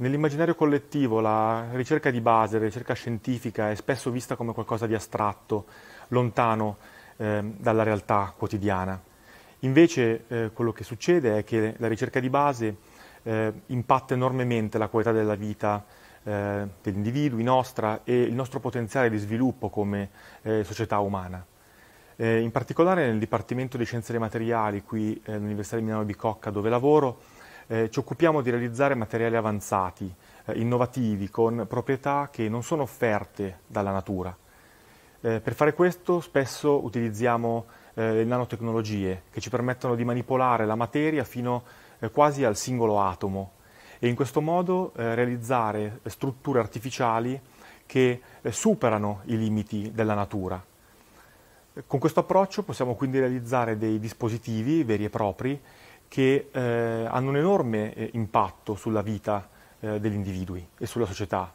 Nell'immaginario collettivo la ricerca di base, la ricerca scientifica è spesso vista come qualcosa di astratto, lontano eh, dalla realtà quotidiana. Invece eh, quello che succede è che la ricerca di base eh, impatta enormemente la qualità della vita eh, degli individui, nostra e il nostro potenziale di sviluppo come eh, società umana. Eh, in particolare nel Dipartimento di Scienze dei Materiali qui all'Università di Milano Bicocca dove lavoro eh, ci occupiamo di realizzare materiali avanzati, eh, innovativi, con proprietà che non sono offerte dalla natura. Eh, per fare questo spesso utilizziamo eh, le nanotecnologie che ci permettono di manipolare la materia fino eh, quasi al singolo atomo e in questo modo eh, realizzare strutture artificiali che superano i limiti della natura. Con questo approccio possiamo quindi realizzare dei dispositivi veri e propri che eh, hanno un enorme eh, impatto sulla vita eh, degli individui e sulla società.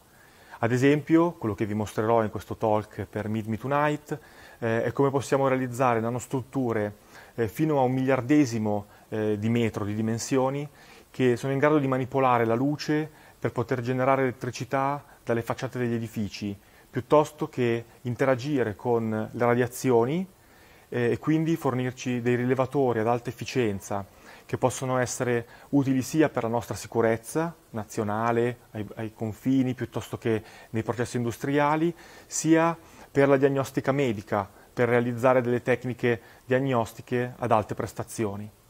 Ad esempio, quello che vi mostrerò in questo talk per Meet Me Tonight eh, è come possiamo realizzare nanostrutture eh, fino a un miliardesimo di metro di dimensioni che sono in grado di manipolare la luce per poter generare elettricità dalle facciate degli edifici, piuttosto che interagire con le radiazioni e quindi fornirci dei rilevatori ad alta efficienza che possono essere utili sia per la nostra sicurezza nazionale, ai, ai confini, piuttosto che nei processi industriali, sia per la diagnostica medica, per realizzare delle tecniche diagnostiche ad alte prestazioni.